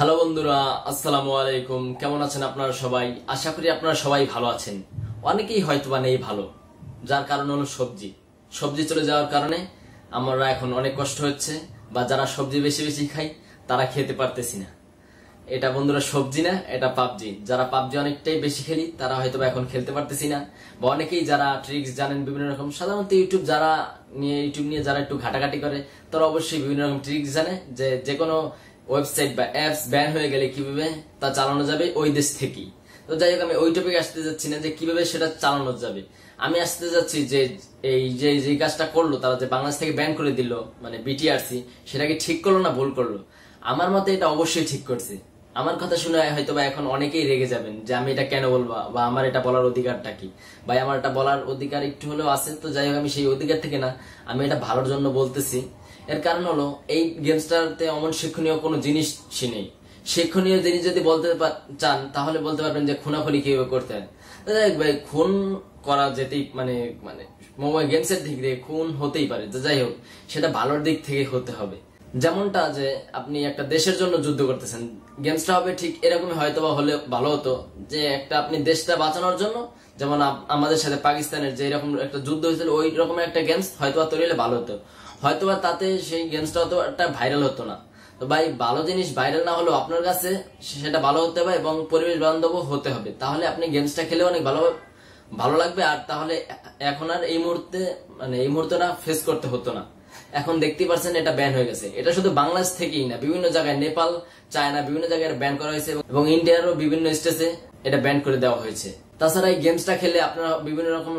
hello বন্ধুরা আসসালামু আলাইকুম কেমন আছেন আপনারা সবাই আশা করি আপনারা সবাই ভালো আছেন অনেকেই হয়তো বা নেই ভালো যার কারণ হলো সবজি সবজি চলে যাওয়ার কারণে আমরা এখন অনেক কষ্ট হচ্ছে বা যারা সবজি বেশি বেশি খাই তারা খেতে পারতেছি না এটা বন্ধুরা সবজি না এটা পাবজি যারা পাবজি অনেকটাই বেশি খেলি তারা হয়তো এখন খেলতে পারতেছি না বা অনেকেই যারা ট্রিক্স জানেন বিভিন্ন রকম সাধারণত ইউটিউব যারা নিয়ে ইউটিউব নিয়ে যারা একটু ঘাটাঘাটি করে তারা অবশ্যই বিভিন্ন রকম ট্রিক্স জানে যে যে কোনো ওয়েবসাইট বা অ্যাপস ব্যান হয়ে গেলে কিভাবে তা চালানো যাবে ওই দেশ থেকেই তো যাই হোক আমি ওই টপিকে আসতে যাচ্ছি না যে কিভাবে সেটা চালানো যাবে আমি আসতে যাচ্ছি যে এই যে যে কাজটা করলো তারা যে বাংলাদেশ থেকে ব্যান করে দিল মানে বিটিআরসি সেটাকে ঠিক করলো না ভুল করলো আমার মতে এটা অবশ্যই ঠিক করছে আমার কথা শুনে হয়তো বা এখন অনেকেই রেগে যাবেন যে আমি এটা কেন বলবো বা আমার এটা বলার অধিকারটা কি ভাই আমার এটা বলার অধিকার একটু হলেও আছে তো যাই হোক আমি সেই অধিকার থেকে না আমি এটা ভালোর জন্য বলতেছি এর কারণ হলো এই গেমসটাতে অমন শিক্ষণীয় কোনো জিনিস নেই শিক্ষণীয় জিনিস যদি বলতে চান তাহলে বলতে পারবেন যে খুনাখুনি কিভাবে করতেন যাই ভাই খুন করা যেতেই মানে মানে মোবাইল গেমসের দিক দিয়ে খুন হতেই পারে যাই হোক সেটা ভালোর দিক থেকে হতে হবে যেমনটা যে আপনি একটা দেশের জন্য যুদ্ধ করতেছেন গেমসটা হবে ঠিক এরকমই হয়তো বা হলে ভালো হতো যে একটা আপনি দেশটা বাঁচানোর জন্য যেমন আমাদের সাথে পাকিস্তানের যে এরকম একটা যুদ্ধ হয়েছিল ওই রকমের একটা গেমস হয়তো তৈরি হলে ভালো হতো হয়তো বা তাতে সেই গেমসটা হয়তো একটা ভাইরাল হতো না তো ভাই ভালো জিনিস ভাইরাল না হলেও আপনার কাছে সেটা ভালো হতে হবে এবং পরিবেশ বান্ধব হতে হবে তাহলে আপনি গেমসটা খেলে অনেক ভালো ভালো লাগবে আর তাহলে এখন আর এই মুহূর্তে মানে এই মুহূর্তে না ফেস করতে হতো না এখন দেখতে পারছেন এটা ব্যান হয়ে গেছে এটা শুধু বাংলাদেশ থেকেই না বিভিন্ন জায়গায় নেপাল চায়না বিভিন্ন জায়গায় ব্যান করা হয়েছে এবং ইন্ডিয়ারও বিভিন্ন স্টেজে এটা ব্যান করে দেওয়া হয়েছে তাছাড়া এই গেমসটা খেলে আপনারা বিভিন্ন রকম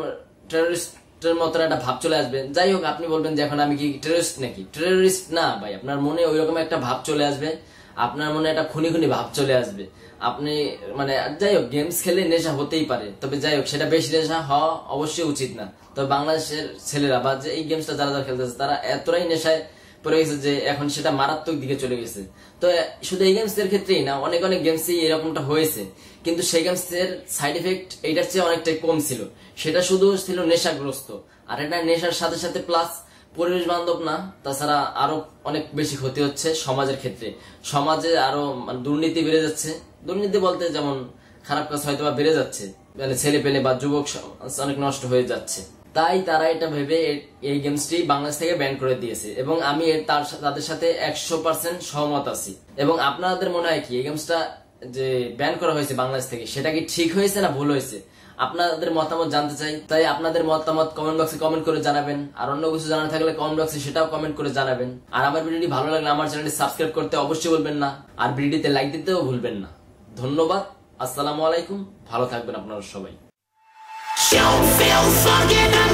টেরোরিস্ট টেরোরিস্টের মতন একটা ভাব চলে আসবে যাই হোক আপনি বলবেন যে এখন আমি কি টেরোরিস্ট নাকি টেরোরিস্ট না ভাই আপনার মনে ওই রকম একটা ভাব চলে আসবে আপনার মনে একটা খুনি খুনি ভাব চলে আসবে আপনি মানে যাই হোক গেমস খেলে নেশা হতেই পারে তবে যাই হোক সেটা বেশি নেশা হওয়া অবশ্যই উচিত না তবে বাংলাদেশের ছেলেরা বা যে এই গেমসটা যারা যারা খেলতেছে তারা এতটাই নেশায় পড়ে গেছে যে এখন সেটা মারাত্মক দিকে চলে গেছে তো শুধু এই গেমস এর ক্ষেত্রেই না অনেক অনেক গেমসই এরকমটা হয়েছে কিন্তু সেই গেমস এর সাইড এফেক্ট এইটার চেয়ে অনেকটাই কম ছিল সেটা শুধু ছিল নেশাগ্রস্ত আর এটা নেশার সাথে সাথে প্লাস পরিবেশ বান্ধব না তাছাড়া আরো অনেক বেশি ক্ষতি হচ্ছে সমাজের ক্ষেত্রে সমাজে আরো মানে দুর্নীতি বেড়ে যাচ্ছে দুর্নীতি বলতে যেমন খারাপ কাজ হয়তো বা বেড়ে যাচ্ছে মানে ছেলে পেলে বা যুবক অনেক নষ্ট হয়ে যাচ্ছে তাই তারা এটা ভেবে এই গেমসটি বাংলাদেশ থেকে ব্যান করে দিয়েছে এবং আমি তাদের সাথে একশো পার্সেন্ট সহমত আছি এবং আপনাদের মনে হয় কি এই গেমসটা যে ব্যান করা হয়েছে বাংলাদেশ থেকে সেটা কি ঠিক হয়েছে না ভুল হয়েছে আপনাদের মতামত জানতে চাই তাই আপনাদের মতামত কমেন্ট বক্সে কমেন্ট করে জানাবেন আর অন্য কিছু জানা থাকলে কমেন্ট বক্সে সেটাও কমেন্ট করে জানাবেন আর আমার ভিডিওটি ভালো লাগলে আমার চ্যানেলটি সাবস্ক্রাইব করতে অবশ্যই বলবেন না আর ভিডিওতে লাইক দিতেও ভুলবেন না ধন্যবাদ আসসালামু আলাইকুম ভালো থাকবেন আপনারা সবাই Don't feel fucking